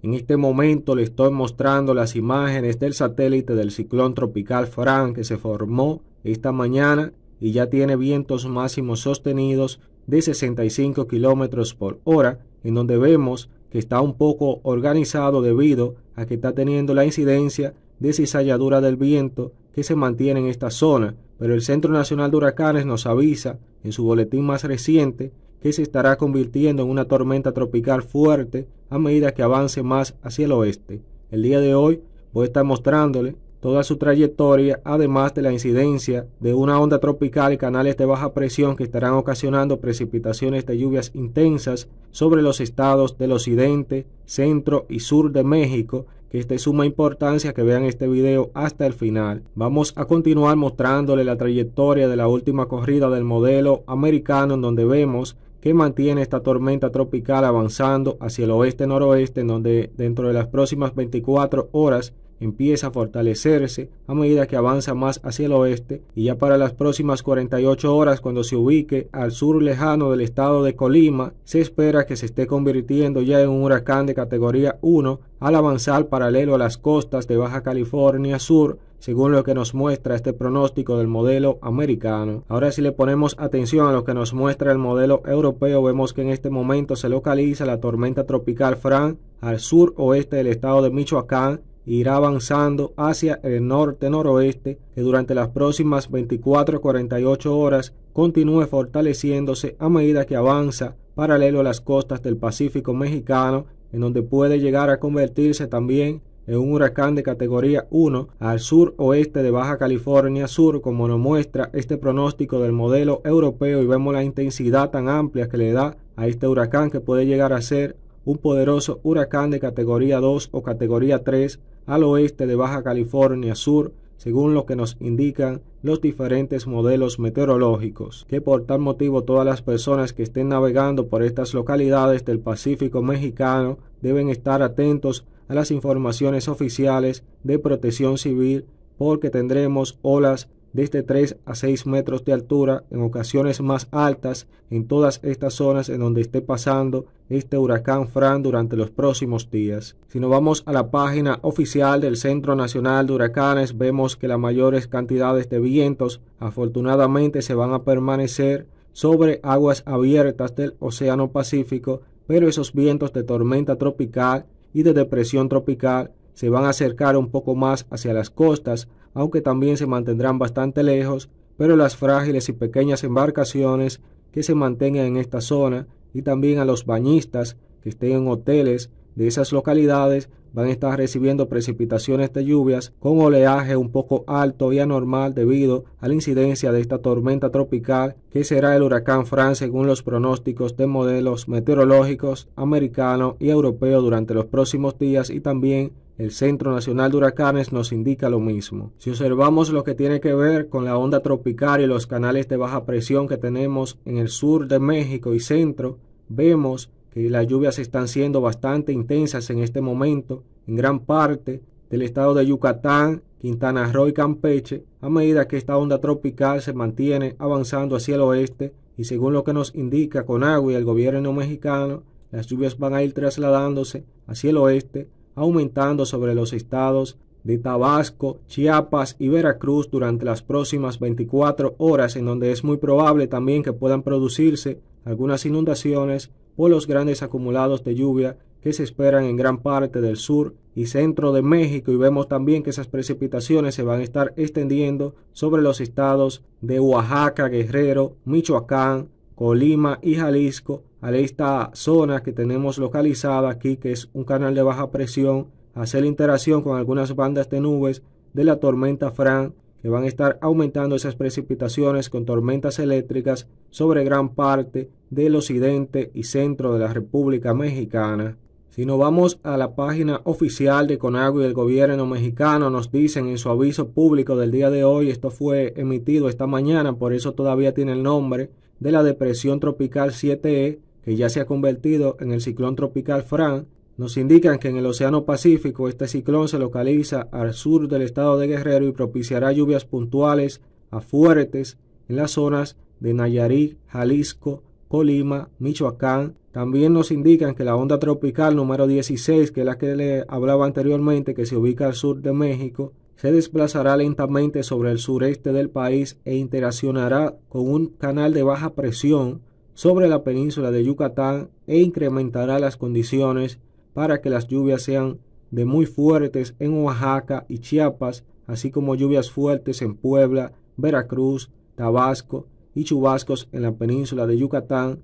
En este momento le estoy mostrando las imágenes del satélite del ciclón tropical Fran que se formó esta mañana y ya tiene vientos máximos sostenidos de 65 kilómetros por hora, en donde vemos que está un poco organizado debido a que está teniendo la incidencia de cizalladura del viento que se mantiene en esta zona, pero el Centro Nacional de Huracanes nos avisa en su boletín más reciente que se estará convirtiendo en una tormenta tropical fuerte a medida que avance más hacia el oeste. El día de hoy voy a estar mostrándole toda su trayectoria, además de la incidencia de una onda tropical y canales de baja presión que estarán ocasionando precipitaciones de lluvias intensas sobre los estados del occidente, centro y sur de México, que es de suma importancia que vean este video hasta el final. Vamos a continuar mostrándole la trayectoria de la última corrida del modelo americano en donde vemos que mantiene esta tormenta tropical avanzando hacia el oeste-noroeste, en donde dentro de las próximas 24 horas empieza a fortalecerse a medida que avanza más hacia el oeste y ya para las próximas 48 horas cuando se ubique al sur lejano del estado de Colima se espera que se esté convirtiendo ya en un huracán de categoría 1 al avanzar paralelo a las costas de Baja California Sur según lo que nos muestra este pronóstico del modelo americano. Ahora si le ponemos atención a lo que nos muestra el modelo europeo, vemos que en este momento se localiza la tormenta tropical Fran al sur oeste del estado de Michoacán irá avanzando hacia el norte-noroeste que durante las próximas 24-48 horas continúe fortaleciéndose a medida que avanza paralelo a las costas del Pacífico mexicano en donde puede llegar a convertirse también es un huracán de categoría 1 al sur oeste de Baja California Sur, como nos muestra este pronóstico del modelo europeo y vemos la intensidad tan amplia que le da a este huracán que puede llegar a ser un poderoso huracán de categoría 2 o categoría 3 al oeste de Baja California Sur según lo que nos indican los diferentes modelos meteorológicos, que por tal motivo todas las personas que estén navegando por estas localidades del Pacífico mexicano deben estar atentos a las informaciones oficiales de protección civil porque tendremos olas desde 3 este a 6 metros de altura en ocasiones más altas en todas estas zonas en donde esté pasando este huracán Fran durante los próximos días. Si nos vamos a la página oficial del Centro Nacional de Huracanes, vemos que las mayores cantidades de vientos afortunadamente se van a permanecer sobre aguas abiertas del Océano Pacífico, pero esos vientos de tormenta tropical y de depresión tropical se van a acercar un poco más hacia las costas, aunque también se mantendrán bastante lejos, pero las frágiles y pequeñas embarcaciones que se mantengan en esta zona y también a los bañistas que estén en hoteles de esas localidades van a estar recibiendo precipitaciones de lluvias con oleaje un poco alto y anormal debido a la incidencia de esta tormenta tropical que será el huracán Fran según los pronósticos de modelos meteorológicos americanos y europeo durante los próximos días y también el Centro Nacional de Huracanes nos indica lo mismo. Si observamos lo que tiene que ver con la onda tropical y los canales de baja presión que tenemos en el sur de México y centro, vemos que las lluvias están siendo bastante intensas en este momento en gran parte del estado de Yucatán, Quintana Roo y Campeche, a medida que esta onda tropical se mantiene avanzando hacia el oeste y según lo que nos indica Conagua y el gobierno mexicano, las lluvias van a ir trasladándose hacia el oeste aumentando sobre los estados de Tabasco, Chiapas y Veracruz durante las próximas 24 horas, en donde es muy probable también que puedan producirse algunas inundaciones o los grandes acumulados de lluvia que se esperan en gran parte del sur y centro de México y vemos también que esas precipitaciones se van a estar extendiendo sobre los estados de Oaxaca, Guerrero, Michoacán, Colima y Jalisco, a esta zona que tenemos localizada aquí, que es un canal de baja presión, hacer interacción con algunas bandas de nubes de la tormenta Fran, que van a estar aumentando esas precipitaciones con tormentas eléctricas sobre gran parte del occidente y centro de la República Mexicana. Si nos vamos a la página oficial de Conagua y el gobierno mexicano, nos dicen en su aviso público del día de hoy, esto fue emitido esta mañana, por eso todavía tiene el nombre de la depresión tropical 7E, que ya se ha convertido en el ciclón tropical Fran, nos indican que en el Océano Pacífico este ciclón se localiza al sur del estado de Guerrero y propiciará lluvias puntuales a fuertes en las zonas de Nayarit, Jalisco, Colima, Michoacán. También nos indican que la onda tropical número 16, que es la que le hablaba anteriormente, que se ubica al sur de México, se desplazará lentamente sobre el sureste del país e interaccionará con un canal de baja presión sobre la península de Yucatán e incrementará las condiciones para que las lluvias sean de muy fuertes en Oaxaca y Chiapas, así como lluvias fuertes en Puebla, Veracruz, Tabasco y chubascos en la península de Yucatán